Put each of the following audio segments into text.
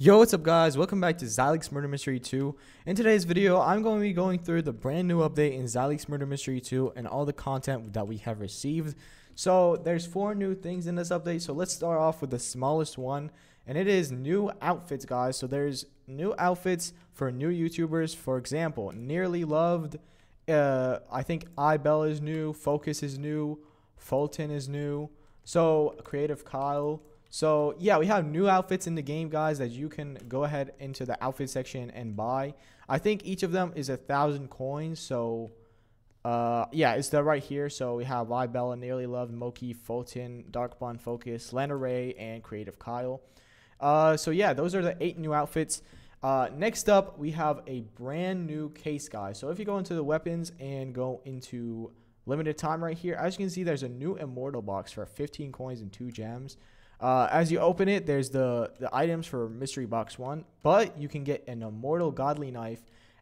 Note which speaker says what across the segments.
Speaker 1: Yo, what's up guys? Welcome back to Xylex Murder Mystery 2. In today's video, I'm going to be going through the brand new update in Xylex Murder Mystery 2 and all the content that we have received. So there's four new things in this update. So let's start off with the smallest one and it is new outfits guys. So there's new outfits for new YouTubers. For example, Nearly Loved, uh, I think iBell is new, Focus is new, Fulton is new. So Creative Kyle, so yeah, we have new outfits in the game, guys, that you can go ahead into the outfit section and buy. I think each of them is a thousand coins. So uh, yeah, it's the right here. So we have Bella, Nearly Love, Moki, Fulton, Dark Bond, Focus, Lana Ray, and Creative Kyle. Uh, so yeah, those are the eight new outfits. Uh, next up, we have a brand new case, guys. So if you go into the weapons and go into limited time right here, as you can see, there's a new Immortal box for 15 coins and two gems. Uh, as you open it, there's the, the items for Mystery Box 1, but you can get an Immortal Godly Knife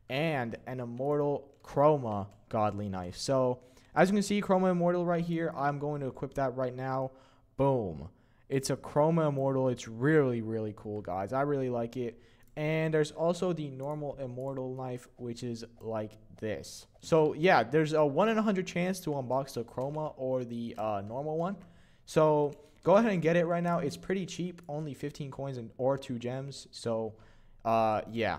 Speaker 1: and an Immortal Chroma Godly Knife. So, as you can see, Chroma Immortal right here, I'm going to equip that right now. Boom. It's a Chroma Immortal. It's really, really cool, guys. I really like it. And there's also the normal Immortal Knife, which is like this. So, yeah, there's a 1 in 100 chance to unbox the Chroma or the uh, normal one. So, go ahead and get it right now. It's pretty cheap, only 15 coins and or two gems. So, uh, yeah.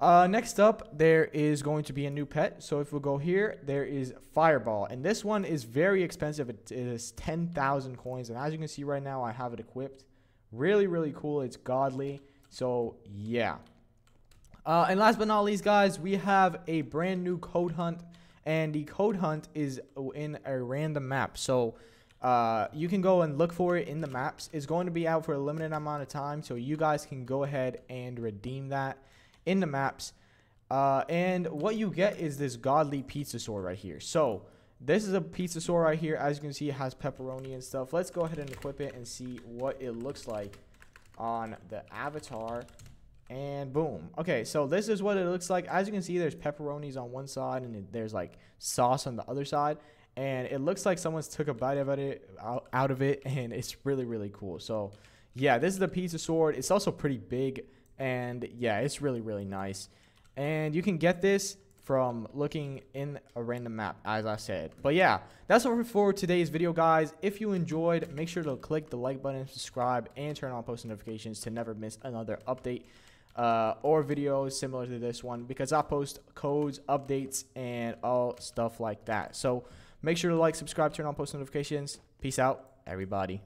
Speaker 1: Uh, next up, there is going to be a new pet. So if we go here, there is Fireball. And this one is very expensive. It is 10,000 coins. And as you can see right now, I have it equipped. Really, really cool. It's godly. So, yeah. Uh, and last but not least, guys, we have a brand new code hunt. And the code hunt is in a random map. So, uh, you can go and look for it in the maps. It's going to be out for a limited amount of time, so you guys can go ahead and redeem that in the maps. Uh, and what you get is this godly pizza sword right here. So this is a pizza sword right here. As you can see, it has pepperoni and stuff. Let's go ahead and equip it and see what it looks like on the avatar. And boom. Okay, so this is what it looks like. As you can see, there's pepperonis on one side and there's like sauce on the other side and it looks like someone's took a bite of it out, out of it, and it's really really cool. So yeah, this is the pizza sword. It's also pretty big, and yeah, it's really really nice. And you can get this from looking in a random map, as I said. But yeah, that's all for today's video, guys. If you enjoyed, make sure to click the like button, subscribe, and turn on post notifications to never miss another update uh, or videos similar to this one because I post codes, updates, and all stuff like that. So Make sure to like, subscribe, turn on post notifications. Peace out, everybody.